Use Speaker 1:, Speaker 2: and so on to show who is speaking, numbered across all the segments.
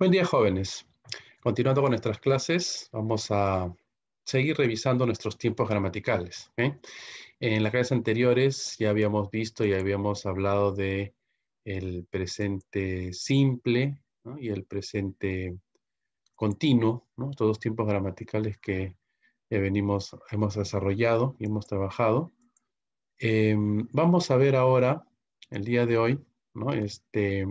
Speaker 1: Buen día, jóvenes. Continuando con nuestras clases, vamos a seguir revisando nuestros tiempos gramaticales. ¿eh? En las clases anteriores ya habíamos visto y habíamos hablado de el presente simple y el presente continuo, todos los tiempos gramaticales que venimos, hemos desarrollado y hemos trabajado. Em, vamos a ver ahora, el día de hoy, ¿no? este,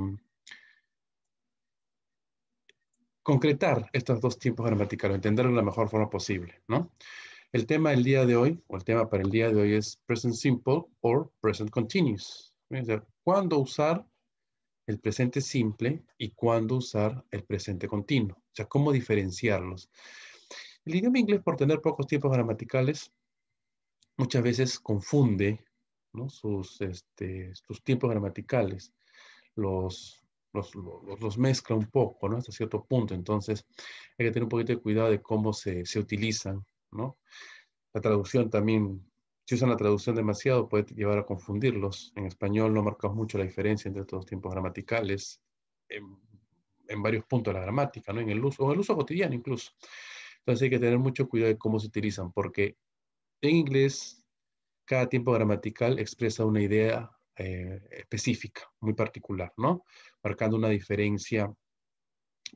Speaker 1: concretar estos dos tiempos gramaticales, entenderlo de la mejor forma posible, ¿no? El tema del día de hoy, o el tema para el día de hoy es present simple o present continuous. Es decir, cuándo usar el presente simple y cuándo usar el presente continuo. O sea, cómo diferenciarlos. El idioma inglés, por tener pocos tiempos gramaticales, muchas veces confunde sus, este, sus tiempos gramaticales. Los, los, mezcla un poco, ¿no? Hasta cierto punto. Entonces, hay que tener un poquito de cuidado de cómo se, utilizan, ¿no? La traducción también, si usan la traducción demasiado, puede llevar a confundirlos. En español no marcamos mucho la diferencia entre los tiempos gramaticales, en, varios puntos de la gramática, ¿no? En el uso, o el uso cotidiano incluso. Entonces, hay que tener mucho cuidado de cómo se utilizan, porque en inglés, cada tiempo gramatical expresa una idea eh, específica, muy particular, ¿no? Marcando una diferencia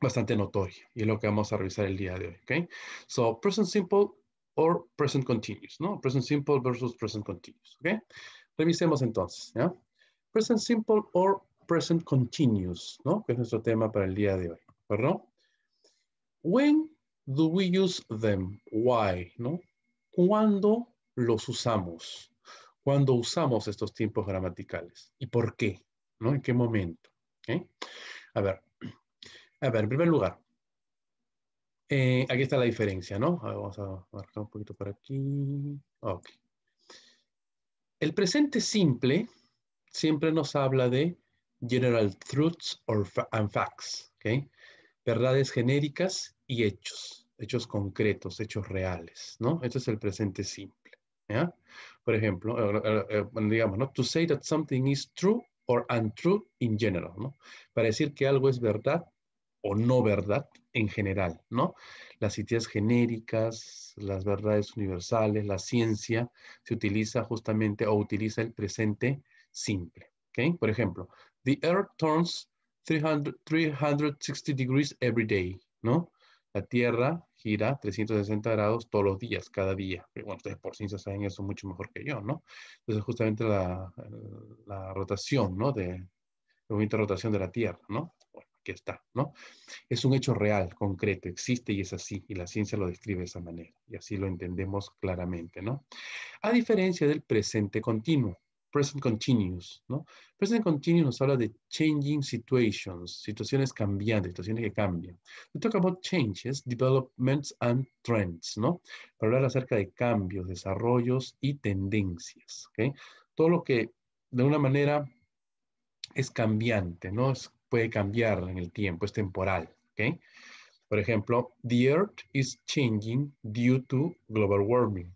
Speaker 1: bastante notoria y es lo que vamos a revisar el día de hoy, ¿ok? So, present simple or present continuous, ¿no? Present simple versus present continuous, ¿ok? Revisemos entonces, ¿ya? Present simple or present continuous, ¿no? Que es nuestro tema para el día de hoy, ¿verdad? When do we use them? Why, ¿no? ¿Cuándo los usamos? cuando usamos estos tiempos gramaticales y por qué, ¿no? ¿En qué momento? ¿Eh? A ver, a ver, en primer lugar, eh, aquí está la diferencia, ¿no? vamos a marcar un poquito por aquí. Ok. El presente simple siempre nos habla de general truths or and facts, ¿ok? Verdades genéricas y hechos, hechos concretos, hechos reales, ¿no? Este es el presente simple, ¿ya? Por ejemplo, eh, eh, eh, digamos, ¿no? To say that something is true or untrue in general, ¿no? Para decir que algo es verdad o no verdad en general, ¿no? Las ideas genéricas, las verdades universales, la ciencia se utiliza justamente o utiliza el presente simple, ¿ok? Por ejemplo, the earth turns 360 degrees every day, ¿no? La Tierra gira 360 grados todos los días, cada día. bueno, ustedes por ciencia saben eso mucho mejor que yo, ¿no? Entonces, justamente la, rotación, ¿no? De, el movimiento de rotación de la Tierra, ¿no? Bueno, aquí está, ¿no? Es un hecho real, concreto, existe y es así, y la ciencia lo describe de esa manera, y así lo entendemos claramente, ¿no? A diferencia del presente continuo, present continuous, ¿no? Present continuous nos habla de changing situations, situaciones cambiantes, situaciones que cambian. We talk about changes, developments and trends, ¿no? Para hablar acerca de cambios, desarrollos y tendencias, ¿ok? Todo lo que de una manera es cambiante, ¿no? puede cambiar en el tiempo, es temporal, ¿ok? Por ejemplo, the earth is changing due to global warming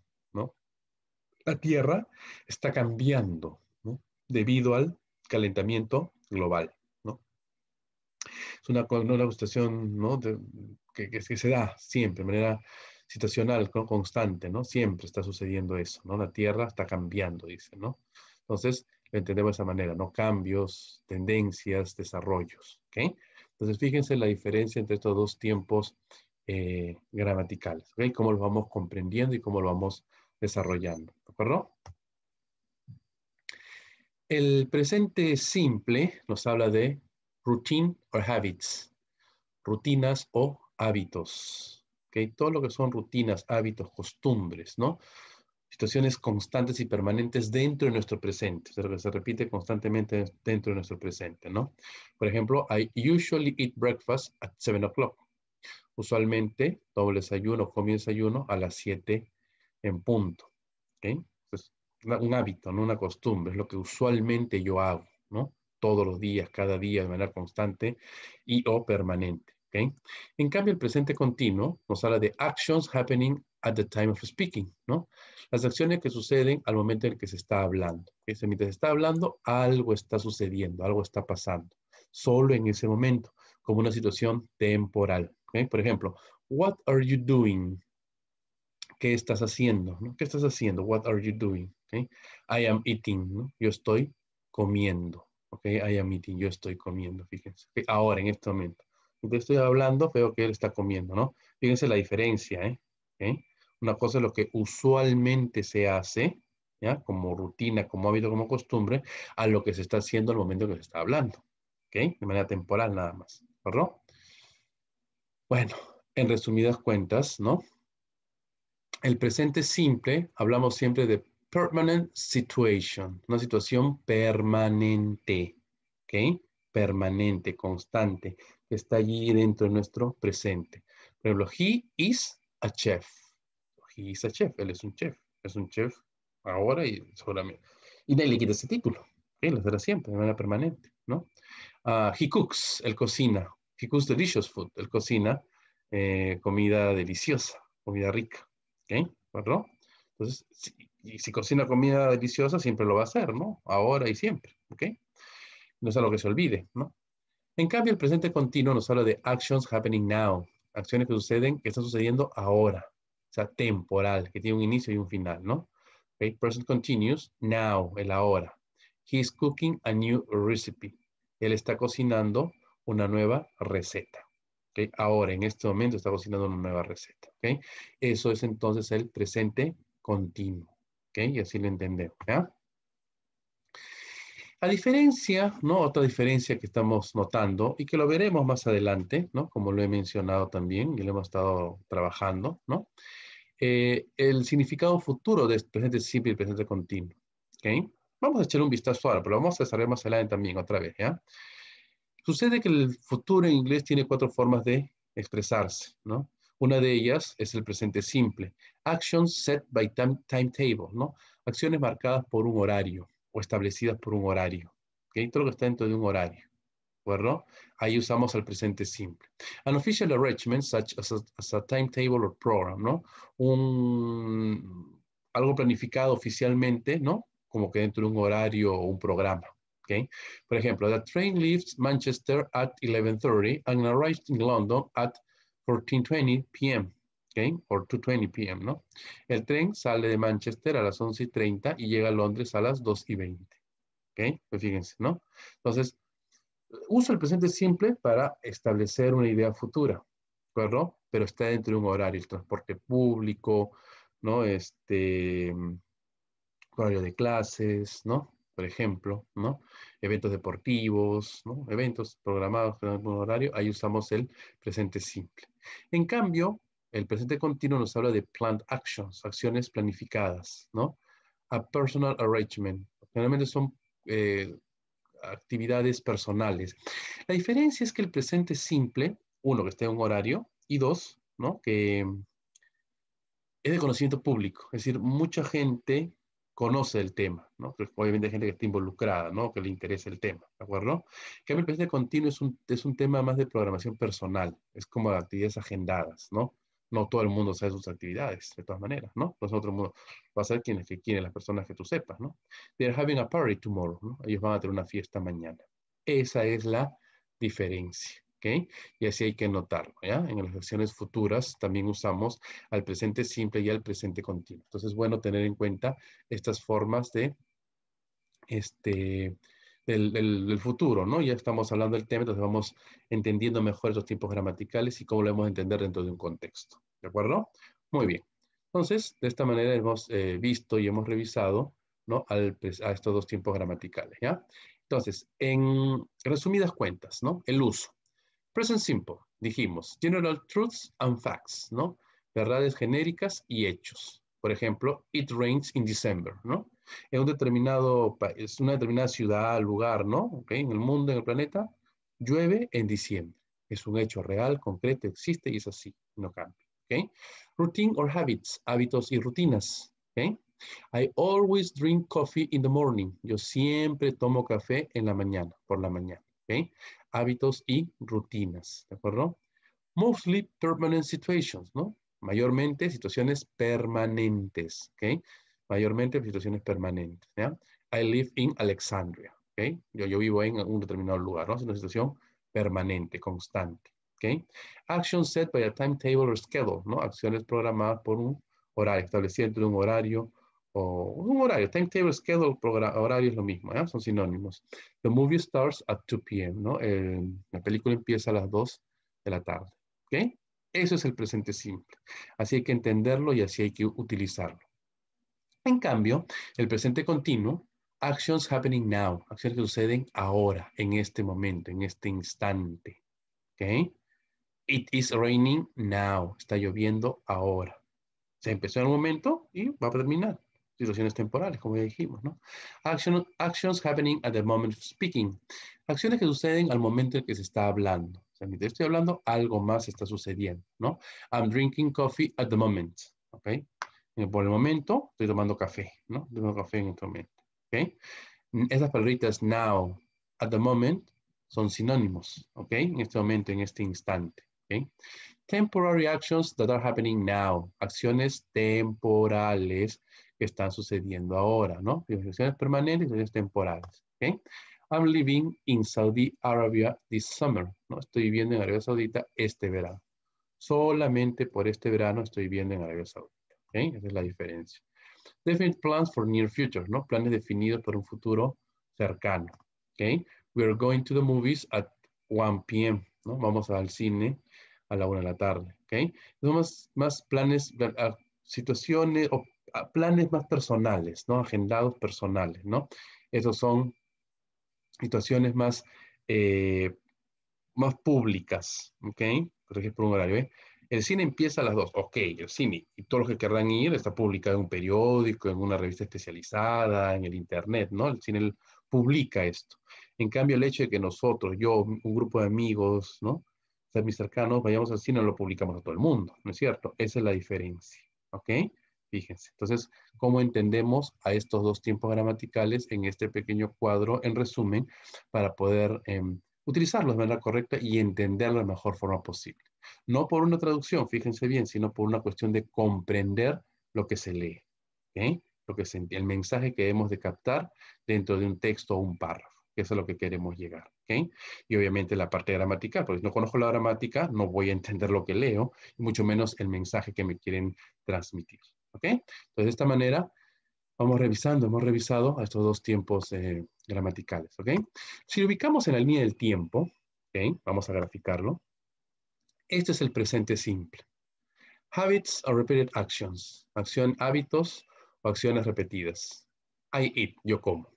Speaker 1: la Tierra está cambiando debido al calentamiento global. Es una, una situación ¿no? que, se da siempre de manera situacional, constante, ¿no? Siempre está sucediendo eso, ¿no? La Tierra está cambiando, dice, ¿no? Entonces, lo entendemos de esa manera, ¿no? Cambios, tendencias, desarrollos, ¿ok? Entonces, fíjense la diferencia entre estos dos tiempos eh, gramaticales, ¿ok? Cómo lo vamos comprendiendo y cómo lo vamos desarrollando. ¿De acuerdo? El presente simple nos habla de routine or habits, rutinas o hábitos. ¿okay? Todo lo que son rutinas, hábitos, costumbres, ¿no? Situaciones constantes y permanentes dentro de nuestro presente, que se repite constantemente dentro de nuestro presente, ¿no? Por ejemplo, I usually eat breakfast at 7 o'clock. Usualmente, doble desayuno, comí desayuno a las 7 en punto. ¿okay? Pues, un hábito, no una costumbre, es lo que usualmente yo hago, ¿no? Todos los días, cada día, de manera constante y o permanente. En cambio, el presente continuo nos habla de actions happening at the time of speaking, ¿no? Las acciones que suceden al momento en el que se está hablando. que se mientras se está hablando, algo está sucediendo, algo está pasando, solo en ese momento, como una situación temporal. Por ejemplo, what are you doing? ¿Qué estás haciendo? ¿Qué estás haciendo? What are you doing? I am eating, Yo estoy comiendo. Okay, I am eating, yo estoy comiendo, fíjense. ahora, en este momento. estoy hablando, veo que él está comiendo, ¿no? Fíjense la diferencia, ¿eh? Una cosa es lo que usualmente se hace, ¿ya? Como rutina, como hábito, como costumbre, a lo que se está haciendo al momento que se está hablando, ¿ok? De manera temporal nada más, ¿verdad? Bueno, en resumidas cuentas, ¿no? el presente simple, hablamos siempre de permanent situation, una situación permanente, ¿ok? Permanente, constante, que está allí dentro de nuestro presente. Por ejemplo, he is a chef. He is a chef, él es un chef, es un chef ahora y solamente. Y nadie le quita ese título, Él Lo será siempre, de manera permanente, ¿no? Ah, he cooks, él cocina. He cooks delicious food, él cocina eh, comida deliciosa, comida rica. ¿Ok? ¿Verdad? Entonces, si, cocina comida deliciosa, siempre lo va a hacer, ¿no? Ahora y siempre, ¿ok? No es algo que se olvide, ¿no? En cambio, el presente continuo nos habla de actions happening now, acciones que suceden, que están sucediendo ahora, o sea, temporal, que tiene un inicio y un final, ¿no? present continuous, now, el ahora. He's cooking a new recipe. Él está cocinando una nueva receta. Ahora, en este momento, está cocinando una nueva receta, Okay. Eso es entonces el presente continuo, Y así lo entendemos, A diferencia, ¿no? Otra diferencia que estamos notando y que lo veremos más adelante, ¿no? Como lo he mencionado también y lo hemos estado trabajando, ¿no? Eh, el significado futuro del este presente simple y presente continuo, Okay. Vamos a echar un vistazo ahora, pero lo vamos a desarrollar más adelante también otra vez, ¿ya? Sucede que el futuro en inglés tiene cuatro formas de expresarse, ¿no? Una de ellas es el presente simple. Actions set by timetable, ¿no? Acciones marcadas por un horario o establecidas por un horario. Que Todo lo que está dentro de un horario. ¿De Ahí usamos el presente simple. An official arrangement, such as a, timetable or program, ¿no? algo planificado oficialmente, ¿no? Como que dentro de un horario o un programa. Okay? ejemplo, ejemplo, the train leaves Manchester at 11.30 and arrives in London at 14.20 p.m. Okay? Or 2.20 p.m., ¿no? El tren sale de Manchester a las 11.30 y llega a Londres a las 2.20. Pues fíjense, ¿no? Entonces, uso el presente simple para establecer una idea futura, ¿acuerdo? Pero está dentro de un horario, el transporte público, ¿no? Este, mm, horario de clases, ¿no? por ejemplo, ¿no? Eventos deportivos, ¿no? Eventos programados en algún horario, ahí usamos el presente simple. En cambio, el presente continuo nos habla de planned actions, acciones planificadas, ¿no? A personal arrangement. Generalmente son eh, actividades personales. La diferencia es que el presente simple, uno, que esté en un horario, y dos, ¿no? Que es de conocimiento público. Es decir, mucha gente conoce el tema, ¿no? Obviamente hay gente que está involucrada, ¿no? Que le interesa el tema, ¿de acuerdo? Que el presente continuo es un, es un tema más de programación personal, es como de actividades agendadas, ¿no? No todo el mundo sabe sus actividades, de todas maneras, ¿no? No pues todo mundo va a ser quienes, que las personas que tú sepas, ¿no? They're having a party tomorrow, ¿no? Ellos van a tener una fiesta mañana. Esa es la diferencia, y así hay que notarlo, ¿ya? En las acciones futuras también usamos al presente simple y al presente continuo. Entonces es bueno tener en cuenta estas formas de, este, del, futuro, ¿no? Ya estamos hablando del tema, entonces vamos entendiendo mejor estos tiempos gramaticales y cómo lo vamos a entender dentro de un contexto, ¿de acuerdo? Muy bien. Entonces, de esta manera hemos eh, visto y hemos revisado ¿no? a estos dos tiempos gramaticales, ¿ya? Entonces, en resumidas cuentas, ¿no? El uso. Present simple, dijimos, general truths and facts, ¿no? Verdades genéricas y hechos. Por ejemplo, it rains in December, ¿no? En un determinado país, una determinada ciudad, lugar, ¿no? Okay, en el mundo, en el planeta, llueve en diciembre. Es un hecho real, concreto, existe y es así, no cambia. ¿okay? Routine or habits, hábitos y rutinas. ¿okay? I always drink coffee in the morning. Yo siempre tomo café en la mañana, por la mañana. ¿okay? hábitos y rutinas, ¿de acuerdo? Mostly permanent situations, ¿no? Mayormente situaciones permanentes, ¿ok? Mayormente situaciones permanentes, ¿ya? I live in Alexandria, ¿ok? Yo, vivo en un determinado lugar, ¿no? Es una situación permanente, constante, ¿ok? Actions set by a timetable or schedule, ¿no? Acciones programadas por un horario, estableciendo un horario, o un horario, timetable, schedule, horario es lo mismo, ¿eh? son sinónimos. The movie starts at 2 p.m., ¿no? la película empieza a las 2 de la tarde, ¿ok? Eso es el presente simple. Así hay que entenderlo y así hay que utilizarlo. En cambio, el presente continuo, actions happening now, acciones que suceden ahora, en este momento, en este instante, ¿ok? It is raining now, está lloviendo ahora. Se empezó en un momento y va a terminar situaciones temporales, como ya dijimos, ¿no? actions happening at the moment of speaking. Acciones que suceden al momento en que se está hablando. O sea, mientras estoy hablando, algo más está sucediendo, ¿no? I'm drinking coffee at the moment, ¿ok? Por el momento, estoy tomando café, ¿no? Estoy café en este momento, ¿ok? Esas palabritas now, at the moment, son sinónimos, ¿ok? En este momento, en este instante, ¿ok? Temporary actions that are happening now. Acciones temporales que están sucediendo ahora, ¿no? elecciones permanentes y temporales. ¿okay? I'm living in Saudi Arabia this summer, ¿no? Estoy viviendo en Arabia Saudita este verano. Solamente por este verano estoy viviendo en Arabia Saudita, ¿okay? Esa es la diferencia. Definite plans for near future, ¿no? Planes definidos por un futuro cercano, ¿okay? We are going to the movies at 1 p.m., ¿no? Vamos al cine a la 1 de la tarde, ¿ok? más, más planes, ah, situaciones o planes más personales, ¿no? Agendados personales, ¿no? Esos son situaciones más, eh, más públicas, ¿ok? Por ejemplo, un horario, ¿eh? El cine empieza a las dos. ok, el cine. Y todos los que querrán ir está publicado en un periódico, en una revista especializada, en el internet, ¿no? El cine publica esto. En cambio, el hecho de que nosotros, yo, un grupo de amigos, ¿no? mis cercanos, vayamos al cine, lo publicamos a todo el mundo, ¿no es cierto? Esa es la diferencia, ¿ok? Fíjense. Entonces, ¿cómo entendemos a estos dos tiempos gramaticales en este pequeño cuadro, en resumen, para poder em, utilizarlos de manera correcta y entenderlo de la mejor forma posible? No por una traducción, fíjense bien, sino por una cuestión de comprender lo que se lee. ¿ok? Lo que el mensaje que debemos de captar dentro de un texto o un párrafo. Eso es lo que queremos llegar. Y obviamente la parte gramatical, porque si no conozco la gramática, no voy a entender lo que leo, y mucho menos el mensaje que me quieren transmitir. Entonces, de esta manera, vamos revisando, hemos revisado estos dos tiempos eh, gramaticales. ¿Ok? Si lo ubicamos en la línea del tiempo, ¿ok? Vamos a graficarlo. Este es el presente simple. Habits or repeated actions. Acción, hábitos o acciones repetidas. I eat, yo como.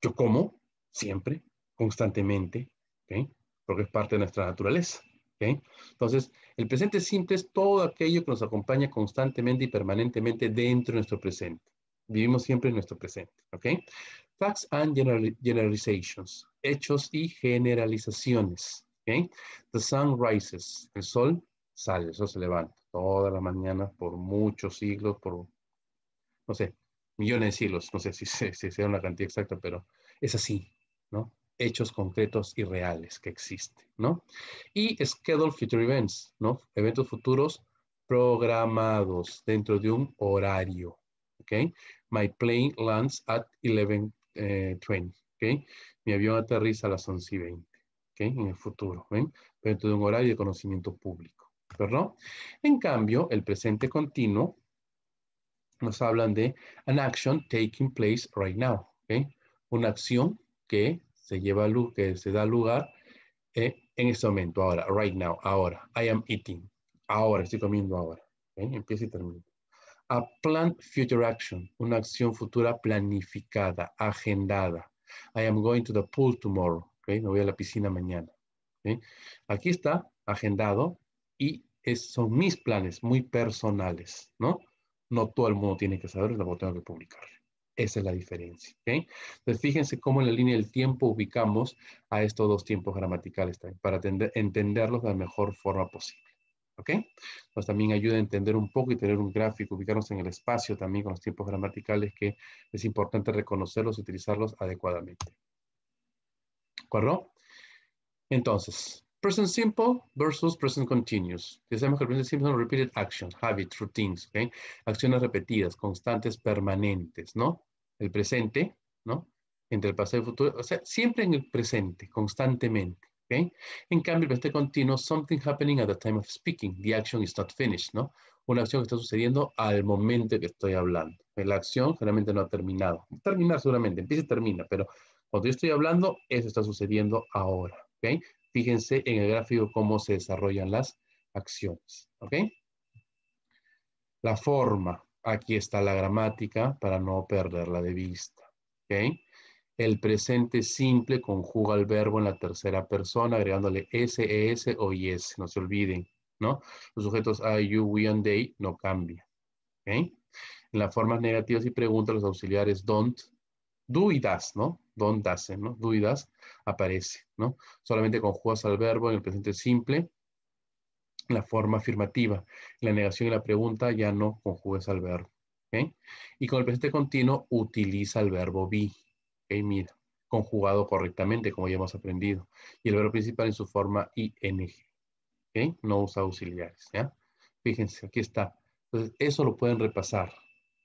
Speaker 1: Yo como siempre, constantemente, ¿ok? porque es parte de nuestra naturaleza. Entonces, el presente simple es todo aquello que nos acompaña constantemente y permanentemente dentro de nuestro presente. Vivimos siempre en nuestro presente. ¿ok? Facts and generalizations, hechos y generalizaciones. ¿okay? The sun rises, el sol sale, el sol se levanta toda la mañana, por muchos siglos, por, no sé, millones de siglos, no sé si, si sea una cantidad exacta, pero es así, ¿no? hechos concretos y reales que existen, ¿no? Y schedule future events, ¿no? Eventos futuros programados dentro de un horario, ¿ok? My plane lands at 11.20, eh, ¿ok? Mi avión aterriza a las 11.20, ¿ok? En el futuro, ¿ven? Dentro de un horario de conocimiento público, ¿verdad? En cambio, el presente continuo nos hablan de an action taking place right now, ¿ok? Una acción que se da lugar eh, en este momento, ahora, right now, ahora. I am eating. Ahora, estoy comiendo ahora. Empieza y termina. A plan future action, una acción futura planificada, agendada. I am going to the pool tomorrow. Me voy a la piscina mañana. Aquí está agendado y son mis planes muy personales, ¿no? No todo el mundo tiene que saberlo, pero tengo que publicar esa es la diferencia. ¿okay? Entonces, fíjense cómo en la línea del tiempo ubicamos a estos dos tiempos gramaticales también, para entenderlos de la mejor forma posible. ¿ok? Nos también ayuda a entender un poco y tener un gráfico, ubicarnos en el espacio también con los tiempos gramaticales que es importante reconocerlos y utilizarlos adecuadamente. ¿De acuerdo? Entonces, present simple versus present continuous. sabemos que el present simple son repeated actions, habits, routines, ¿ok? Acciones repetidas, constantes, permanentes, ¿no? el presente, ¿no? Entre el pasado y el futuro, o sea, siempre en el presente, constantemente. ¿ok? En cambio, el este continuo, something happening at the time of speaking, the action is not finished, ¿no? Una acción que está sucediendo al momento que estoy hablando. La acción generalmente no ha terminado. Terminar seguramente, empieza y termina, pero cuando yo estoy hablando, eso está sucediendo ahora. ¿ok? Fíjense en el gráfico cómo se desarrollan las acciones. ok La forma, Aquí está la gramática para no perderla de vista. El presente simple conjuga el verbo en la tercera persona agregándole S, ES o IS. No se olviden, ¿no? Los sujetos I, you, we, and they no cambian. En las formas negativas y preguntas, los auxiliares don't, do y das, ¿no? Don't, hacen, ¿no? Do y das aparece, ¿no? Solamente conjugas al verbo en el presente simple la forma afirmativa. La negación y la pregunta ya no conjugues al verbo. Y con el presente continuo utiliza el verbo be. y Mira, conjugado correctamente, como ya hemos aprendido. Y el verbo principal en su forma ing. ¿okay? No usa auxiliares. ¿ya? Fíjense, aquí está. Entonces, eso lo pueden repasar.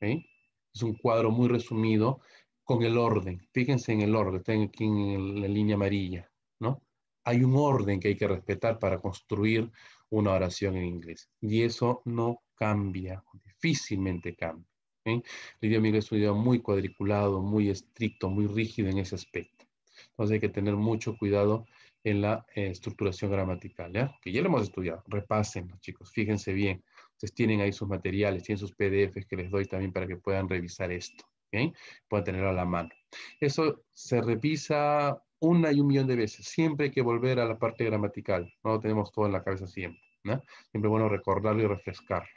Speaker 1: Es un cuadro muy resumido con el orden. Fíjense en el orden, tengo aquí en la línea amarilla. ¿no? Hay un orden que hay que respetar para construir una oración en inglés. Y eso no cambia, difícilmente cambia. ¿eh? El idioma inglés es un idioma muy cuadriculado, muy estricto, muy rígido en ese aspecto. Entonces hay que tener mucho cuidado en la eh, estructuración gramatical, ¿ya? que ya lo hemos estudiado. Repasen, chicos, fíjense bien. Ustedes tienen ahí sus materiales, tienen sus PDFs que les doy también para que puedan revisar esto. ¿okay? tenerlo a la mano. Eso se revisa una y un millón de veces. Siempre hay que volver a la parte gramatical. No lo tenemos todo en la cabeza siempre. ¿no? Siempre es bueno recordarlo y refrescarlo.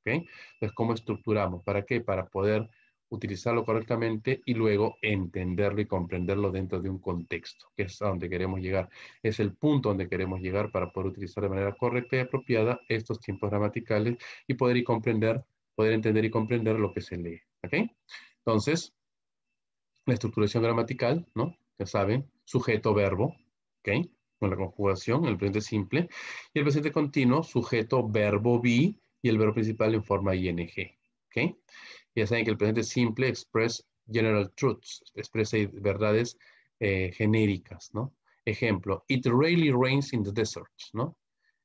Speaker 1: ¿okay? Entonces, ¿cómo estructuramos? ¿Para qué? Para poder utilizarlo correctamente y luego entenderlo y comprenderlo dentro de un contexto, que es a donde queremos llegar. Es el punto donde queremos llegar para poder utilizar de manera correcta y apropiada estos tiempos gramaticales y poder, y comprender, poder entender y comprender lo que se lee. ¿okay? Entonces, la estructuración gramatical, ¿no? Ya saben, sujeto-verbo, ¿ok? Con la conjugación, el presente simple. Y el presente continuo, sujeto-verbo be y el verbo principal en forma ing, ¿ok? Ya saben que el presente simple express general truths, expresa verdades eh, genéricas, ¿no? Ejemplo, it really rains in the desert, ¿no?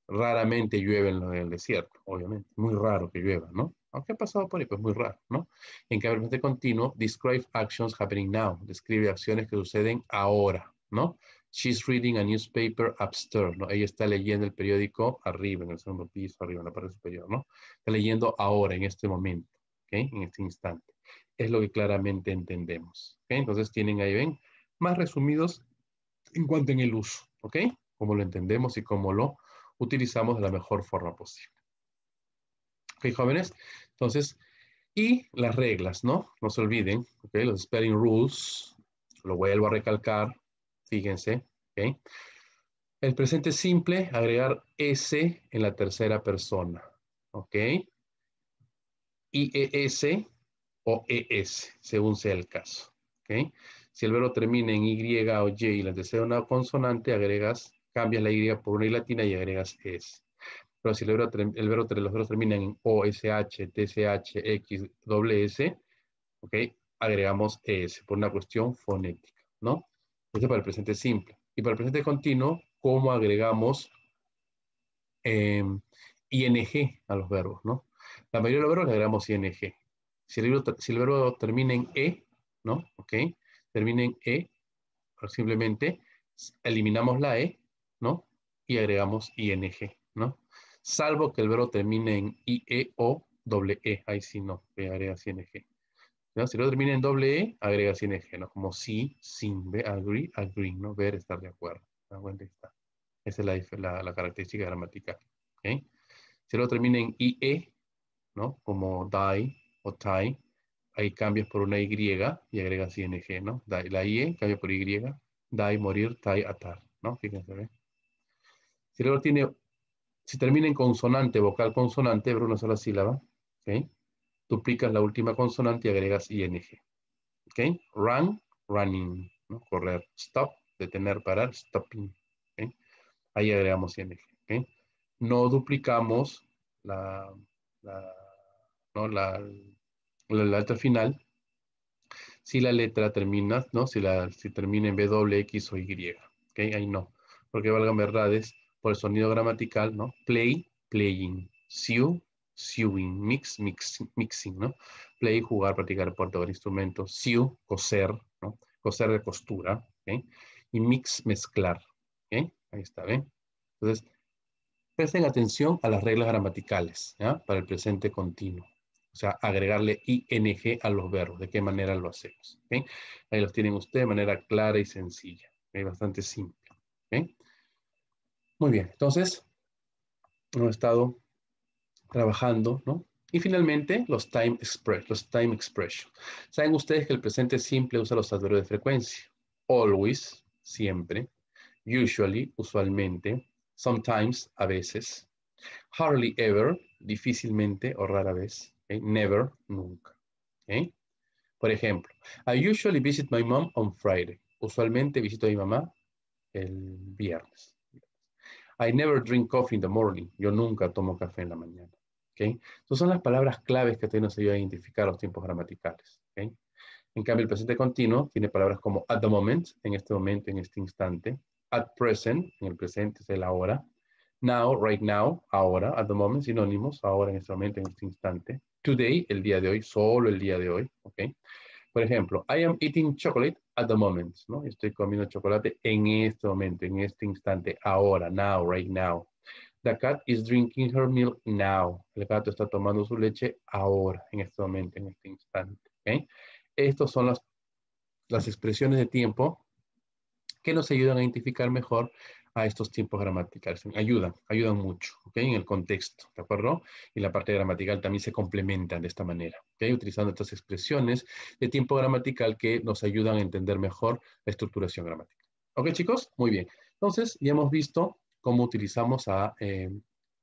Speaker 1: raramente llueve en el desierto, obviamente, muy raro que llueva, ¿no? Aunque ha pasado por ahí, pues muy raro, ¿no? En cambio, el continuo, describe actions happening now, describe acciones que suceden ahora, ¿no? She's reading a newspaper upstairs, ¿no? Ella está leyendo el periódico arriba, en el segundo piso, arriba, en la parte superior, ¿no? Está leyendo ahora, en este momento, ¿ok? En este instante. Es lo que claramente entendemos, ¿ok? Entonces tienen ahí, ven, más resumidos en cuanto en el uso, ¿ok? Cómo lo entendemos y cómo lo utilizamos de la mejor forma posible. ¿Ok, jóvenes? Entonces, y las reglas, ¿no? No se olviden, ¿ok? Los spelling rules, lo vuelvo a recalcar, fíjense, ¿ok? El presente simple, agregar S en la tercera persona, ¿ok? IES o ES, según sea el caso, ¿ok? Si el verbo termina en Y o Y y la tercera una consonante, agregas cambias la Y por una Y latina y agregas S. Pero si el verbo, el verbo los verbos terminan en O, t, H, X, S, ¿ok? Agregamos S por una cuestión fonética, ¿no? es para el presente simple. Y para el presente continuo, ¿cómo agregamos em, ING a los verbos, ¿no? La mayoría de los verbos le agregamos ING. Si el, si el verbo termina en E, ¿no? ¿Ok? Termina en E, simplemente eliminamos la E ¿no? Y agregamos ing, ¿no? Salvo que el verbo termine en ie o doble e, ahí sí no, le agrega ing. Si lo termina en doble e, agregas ing, ¿no? Como sí, sin, agree, agree, ¿no? Ver, estar de acuerdo. está. Esa es la, característica gramatical. ¿ok? Si lo termina en ie, ¿no? Como die o tie, ahí cambias por una y y agregas ing, ¿no? Die, la ie cambia por y, die, morir, tie, atar, ¿no? Fíjense, si termina en consonante, vocal consonante, pero una sola sílaba, ¿ok? Duplicas la última consonante y agregas ing. ¿Ok? Run, running, Correr. Stop, detener, parar, stopping. Ahí agregamos ing. No duplicamos la, letra final si la letra termina, ¿no? Si, termina en W, X o Y. ¿Ok? Ahí no. Porque valgan verdades, por el sonido gramatical, ¿no? Play, playing. Sew, sewing. Mix, mix mixing, ¿no? Play, jugar, practicar, por el instrumento. Sew, coser, ¿no? Coser de costura, ¿ok? Y mix, mezclar, ¿ok? Ahí está, ¿ven? Entonces, presten atención a las reglas gramaticales, ¿ya? Para el presente continuo. O sea, agregarle ing a los verbos, de qué manera lo hacemos. Ahí los tienen ustedes de manera clara y sencilla, ¿okay? bastante simple. ¿ok? Muy bien, entonces, hemos estado trabajando, ¿no? Y finalmente, los time expressions. los time expression. Saben ustedes que el presente simple usa los adverbios de frecuencia. Always, siempre. Usually, usualmente. Sometimes, a veces. Hardly ever, difícilmente o rara vez. ¿eh? Never, nunca. ¿eh? Por ejemplo, I usually visit my mom on Friday. Usualmente visito a mi mamá el viernes. I never drink coffee in the morning. Yo nunca tomo café en la mañana. ¿Okay? Entonces son las palabras claves que te nos a identificar los tiempos gramaticales. ¿okay? En cambio, el presente continuo tiene palabras como at the moment, en este momento, en este instante. At present, en el presente es el ahora. Now, right now, ahora. At the moment, sinónimos, ahora, en este momento, en este instante. Today, el día de hoy, solo el día de hoy. ¿okay? Por ejemplo, I am eating chocolate at the moment, ¿no? Estoy comiendo chocolate en este momento, en este instante, ahora, now, right now. The cat is drinking her milk now. El gato está tomando su leche ahora, en este momento, en este instante. ¿okay? Estas son las, las expresiones de tiempo que nos ayudan a identificar mejor a estos tiempos gramaticales. Ayudan, ayudan mucho, ¿ok? En el contexto, ¿de acuerdo? Y la parte gramatical también se complementa de esta manera, ¿ok? Utilizando estas expresiones de tiempo gramatical que nos ayudan a entender mejor la estructuración gramatical. ¿Ok, chicos? Muy bien. Entonces, ya hemos visto cómo utilizamos a, eh,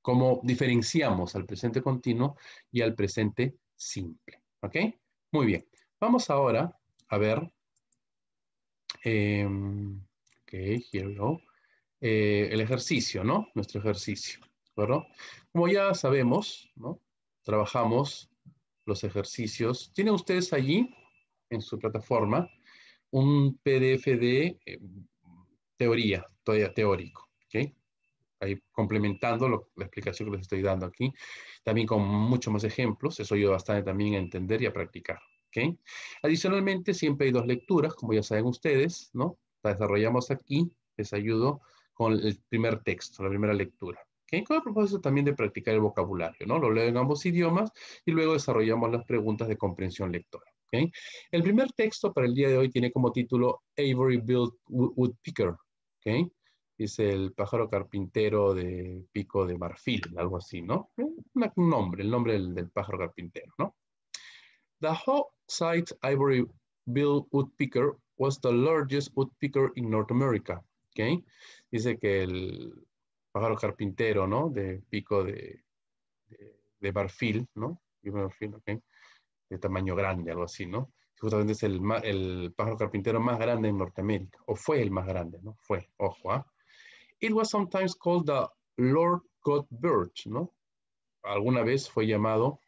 Speaker 1: cómo diferenciamos al presente continuo y al presente simple, ¿ok? Muy bien. Vamos ahora a ver Em, here eh, el ejercicio, ¿no? Nuestro ejercicio, ¿verdad? Como ya sabemos, ¿no? Trabajamos los ejercicios. Tienen ustedes allí, en su plataforma, un PDF de em, teoría, todavía teórico, ¿ok? Ahí complementando la explicación que les estoy dando aquí, también con muchos más ejemplos, eso ayuda bastante también a entender y a practicar, Adicionalmente, siempre hay dos lecturas, como ya saben ustedes, ¿no? desarrollamos aquí, les ayudo con el primer texto, la primera lectura. ¿okay? Con el propósito también de practicar el vocabulario, ¿no? Lo leo en ambos idiomas y luego desarrollamos las preguntas de comprensión lectora. ¿okay? El primer texto para el día de hoy tiene como título Avery Built Woodpicker, ¿okay? es el pájaro carpintero de pico de marfil, algo así, ¿no? Un nombre, el nombre del, pájaro carpintero, ¿no? The site ivory bill woodpecker was the largest woodpecker in North America. Okay? Dice que el pájaro carpintero, ¿no? De pico de, de, de ¿no? Okay. De tamaño grande, algo así, ¿no? Justamente es el, el, pájaro carpintero más grande en Norteamérica, o fue el más grande, ¿no? Fue, ojo, ¿ah? It was sometimes called the Lord God Bird, ¿no? Alguna vez fue llamado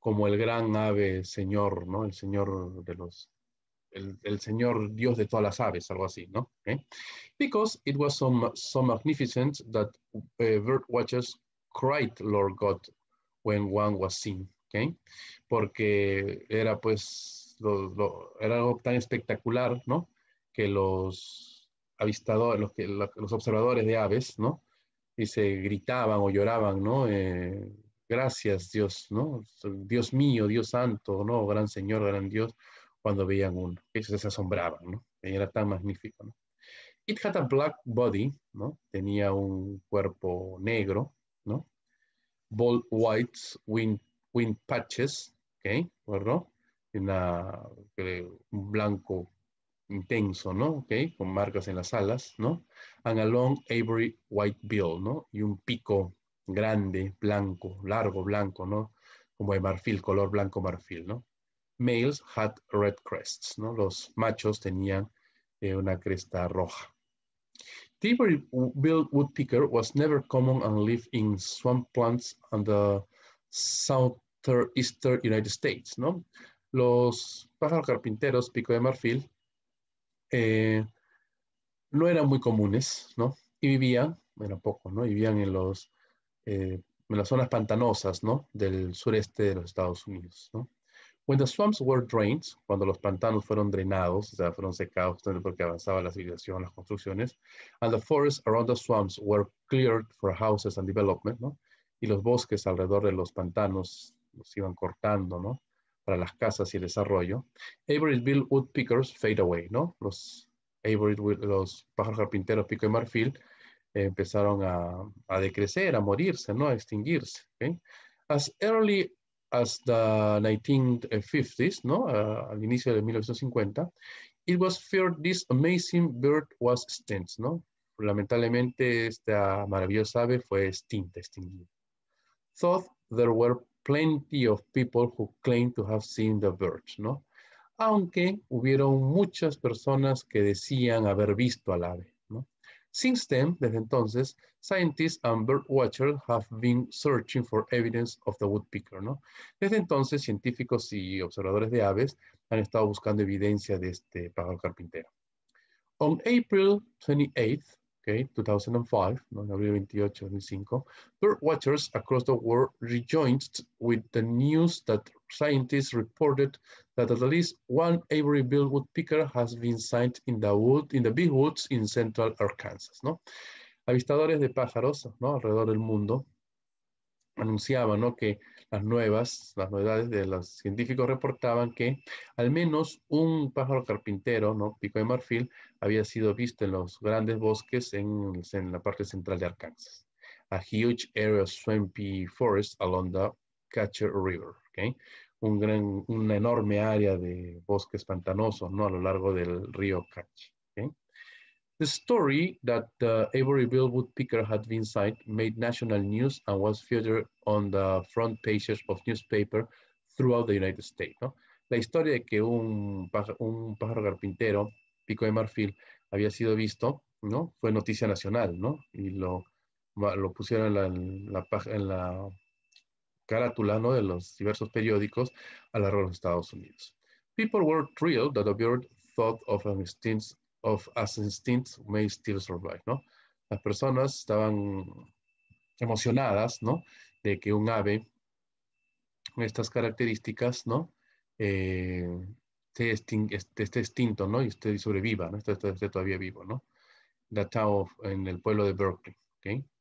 Speaker 1: como el gran ave señor, ¿no? El señor de los, el, señor Dios de todas las aves, algo así, ¿no? Okay. ¿Eh? Because it was so, so magnificent that eh, bird watchers cried, Lord God, when one was seen, okay. Porque era pues, lo, lo, era algo tan espectacular, ¿no? Que los avistadores, los, que, los observadores de aves, ¿no? Y se gritaban o lloraban, ¿no? Eh, gracias Dios, ¿no? Dios mío, Dios santo, ¿no? Gran Señor, gran Dios, cuando veían uno. Ellos se asombraban, ¿no? Era tan magnífico, ¿no? It had a black body, ¿no? Tenía un cuerpo negro, ¿no? Bald whites, wind, patches, ¿ok? Eh, un blanco intenso, ¿no? ¿Ok? Con marcas en las alas, ¿no? And a long ivory white bill, ¿no? Y un pico grande, blanco, largo, blanco, ¿no? Como de marfil, color blanco marfil, ¿no? Males had red crests, ¿no? Los machos tenían eh, una cresta roja. Tibor billed woodpecker was never common and lived in swamp plants on the southeastern United States, ¿no? Los pájaros carpinteros, pico de marfil, eh, no eran muy comunes, ¿no? Y vivían, bueno, poco, ¿no? Vivían en los eh, en las zonas pantanosas ¿no? del sureste de los Estados Unidos. When the swamps were drained, cuando los pantanos fueron drenados, o sea, fueron secados porque avanzaba la civilización, las construcciones, and the forests around the swamps were cleared for houses and development, ¿no? y los bosques alrededor de los pantanos los iban cortando ¿no? para las casas y el desarrollo, Averyville woodpeckers fade away, ¿no? los, los pájaros carpinteros pico de marfil empezaron a, a, decrecer, a morirse, ¿no? a extinguirse. As early as the 1950s, ¿no? al inicio de 1950, it was feared this amazing bird was extinct. ¿no? Lamentablemente esta maravillosa ave fue extinta, extinguida. Thought there were plenty of people who claimed to have seen the bird. ¿no? Aunque hubieron muchas personas que decían haber visto al ave. Since then, desde entonces, scientists and bird watchers have been searching for evidence of the woodpecker, ¿no? Desde entonces, científicos y observadores de aves han estado buscando evidencia de este pájaro carpintero. On April 28th, okay, 2005, 2005, bird watchers across the world rejoiced with the news that scientists reported that at least one ivory billed woodpecker has been sighted in the wood, in the big woods in central Arkansas, ¿no? Avistadores de pájaros, ¿no? Alrededor del mundo anunciaban, ¿no? Que Las nuevas, las novedades de los científicos reportaban que al menos un pájaro carpintero, ¿no? Pico de marfil, había sido visto en los grandes bosques en, la parte central de Arkansas. A huge area of swampy forest along the Catcher River, ¿okay? Un gran, una enorme área de bosques pantanosos, ¿no? A lo largo del río Catch, ¿okay? The story that the uh, Avoryville woodpecker had been sighted made national news and was featured on the front pages of newspaper throughout the United States. ¿no? La historia de que un, un pájaro carpintero, pico de marfil, había sido visto, ¿no? Fue noticia nacional, ¿no? Y lo, lo pusieron en la, en la, en la carátula, ¿no? De los diversos periódicos a lo largo de los Estados Unidos. People were thrilled that a bird thought of an extinct of as instinct may still survive, ¿no? Las personas estaban emocionadas, ¿no? De que un ave con estas características, ¿no? Eh, este, esté, extinto, ¿no? Y esté sobreviva, ¿no? Esté, todavía vivo, ¿no? That town en el pueblo de Berkeley,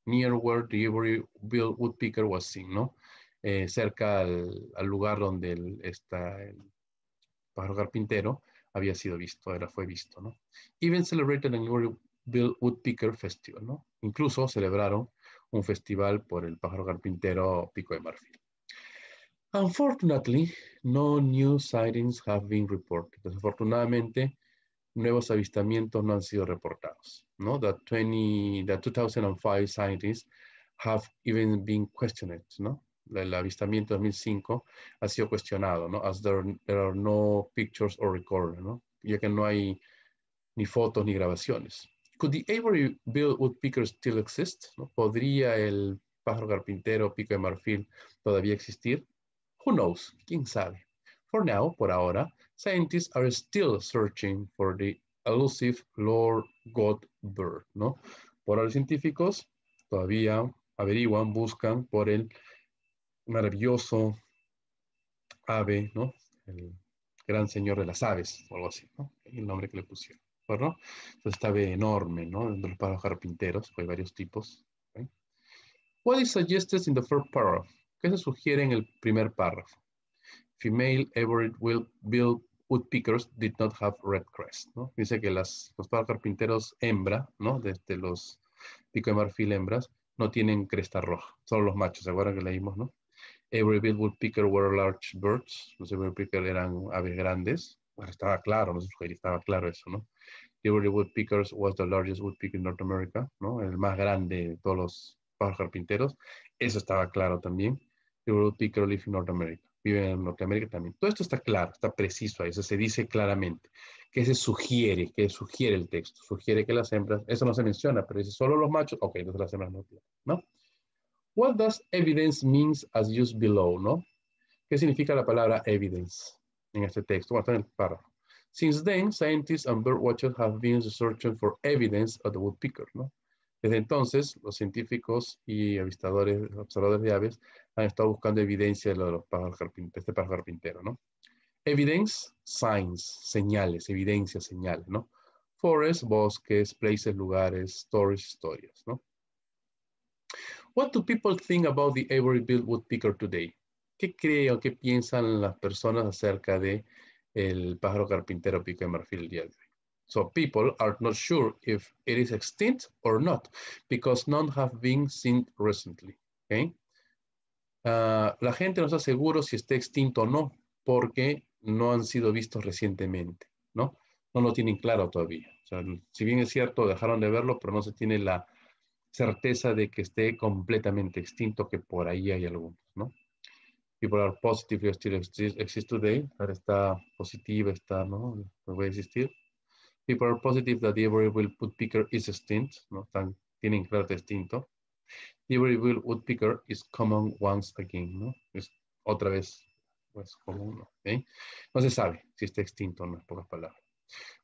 Speaker 1: Near where the every woodpecker was seen, ¿no? Eh, cerca al, lugar donde está el pájaro carpintero, había sido visto, era, fue visto, ¿no? Even celebrated and Bill Woodpecker Festival, ¿no? Incluso celebraron un festival por el pájaro carpintero Pico de Marfil. Unfortunately, no new sightings have been reported. Desafortunadamente, nuevos avistamientos no han sido reportados, ¿no? The, 20, the 2005 sightings have even been questioned, ¿no? el avistamiento 2005 ha sido cuestionado, ¿no? As there, are no pictures or record, ¿no? Ya que no hay ni fotos ni grabaciones. Could the Avery Bill Woodpecker still exist? ¿No? ¿Podría el pájaro carpintero pico de marfil todavía existir? Who knows? ¿Quién sabe? For now, por ahora, scientists are still searching for the elusive Lord God bird, ¿no? Por ahora los científicos todavía averiguan, buscan por el maravilloso ave, ¿no? El gran señor de las aves, o algo así, ¿no? El nombre que le pusieron, ¿no? Entonces, esta ave enorme, ¿no? De los pájaros carpinteros, hay varios tipos. ¿eh? What is in the first paragraph? ¿Qué se sugiere en el primer párrafo? Female Everett will build woodpeckers did not have red crest, ¿no? Dice que las, los pájaros carpinteros hembra, ¿no? Desde los pico de marfil hembras, no tienen cresta roja, son los machos, ¿se acuerdan que leímos, no? Every big were large birds. Los Every Picker eran aves grandes. Bueno, estaba claro, no estaba claro eso, ¿no? Every woodpecker was the largest woodpecker in North America, ¿no? El más grande de todos los carpinteros. Eso estaba claro también. Every woodpecker live in North America. Vive en Norteamérica también. Todo esto está claro, está preciso ahí, eso se dice claramente. ¿Qué se sugiere? ¿Qué sugiere el texto? Sugiere que las hembras, eso no se menciona, pero dice solo los machos, ok, entonces las hembras no ¿no? What does evidence means as used below, no? ¿Qué significa la palabra evidence en este texto? el párrafo. Since then, scientists and bird watchers have been searching for evidence of the woodpecker, ¿no? Desde entonces, los científicos y avistadores, observadores de aves han estado buscando evidencia de, de los pájaros carpinteros, este pájaro carpintero, ¿no? Evidence, signs, señales, evidencia, señales, ¿no? Forest, bosques, places, lugares, stories, historias, ¿no? What do people think about the Avery Bill Woodpecker today? ¿Qué creen o qué piensan las personas acerca de el pájaro carpintero pico de marfil diario? día de hoy? So people are not sure if it is extinct or not because none have been seen recently. Okay? Ah, la gente no está seguro si está extinto o no porque no han sido vistos recientemente, ¿no? No lo tienen claro todavía. O sea, si bien es cierto, dejaron de verlo, pero no se tiene la, certeza de que esté completamente extinto, que por ahí hay algunos, ¿no? People are positive, you still exist, today. Ahora está positiva, está, ¿no? No pues voy a existir. People are positive that the every woodpecker is extinct, ¿no? Tan, tienen claro verte extinto. The will woodpecker is common once again, ¿no? Es otra vez, pues, común, ¿no? ¿Eh? No se sabe si está extinto, ¿no? es pocas palabras.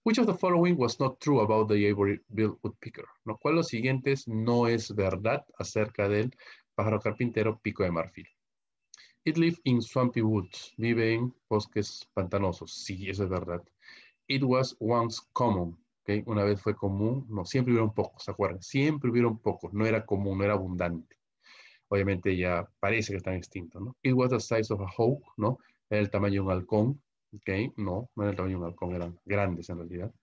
Speaker 1: Which of the following was not true about the ivory woodpecker? Lo los siguientes no es verdad acerca del pájaro carpintero pico de marfil. It lived in swampy woods. Vive en bosques pantanosos. Sí, eso es verdad. It was once common. Okay. Una vez fue común. No, siempre hubieron pocos, ¿se acuerdan? Siempre hubieron pocos. No era común, no era abundante. Obviamente ya parece que están extintos, It was the size of a hawk, ¿no? Era el tamaño de un halcón. Okay, no, no era el tamaño de un halcón, eran grandes en realidad.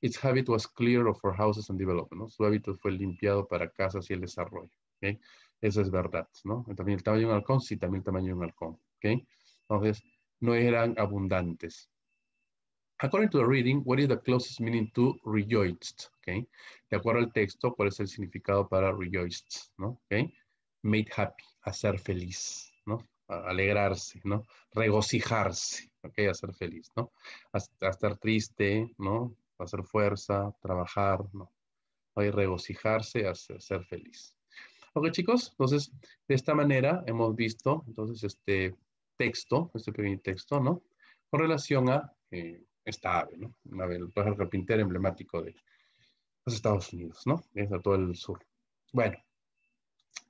Speaker 1: Its habit was clear for houses and development. ¿no? Su hábito fue limpiado para casas y el desarrollo. ¿okay? Eso es verdad. ¿no? También el tamaño de un halcón, sí, también el tamaño de un halcón. ¿okay? Entonces, no eran abundantes. According to the reading, what is the closest meaning to rejoiced? Okay? De acuerdo al texto, ¿cuál es el significado para rejoiced? ¿no? Okay? Made happy, hacer feliz. ¿no? alegrarse, ¿no? Regocijarse, ¿ok? A ser feliz, ¿no? A, estar triste, ¿no? A hacer fuerza, trabajar, ¿no? Hay regocijarse, a ser, feliz. Ok, chicos, entonces, de esta manera hemos visto, entonces, este texto, este pequeño texto, ¿no? Con relación a eh, esta ave, ¿no? Una ave, el pájaro carpintero emblemático de los Estados Unidos, ¿no? Es de todo el sur. Bueno,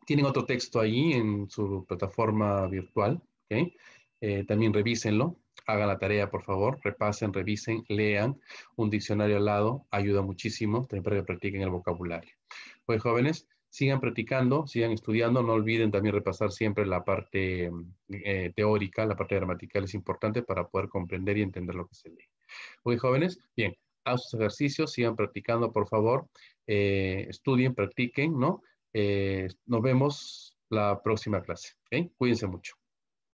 Speaker 1: tienen otro texto ahí en su plataforma virtual. ¿okay? Eh, también revísenlo, hagan la tarea, por favor, repasen, revisen, lean. Un diccionario al lado ayuda muchísimo siempre que practiquen el vocabulario. Hoy jóvenes, sigan practicando, sigan estudiando, no olviden también repasar siempre la parte eh, teórica, la parte gramatical es importante para poder comprender y entender lo que se lee. Hoy jóvenes, bien, a sus ejercicios, sigan practicando, por favor, eh, estudien, practiquen, ¿no? Eh, nos vemos la próxima clase. Cuídense mucho.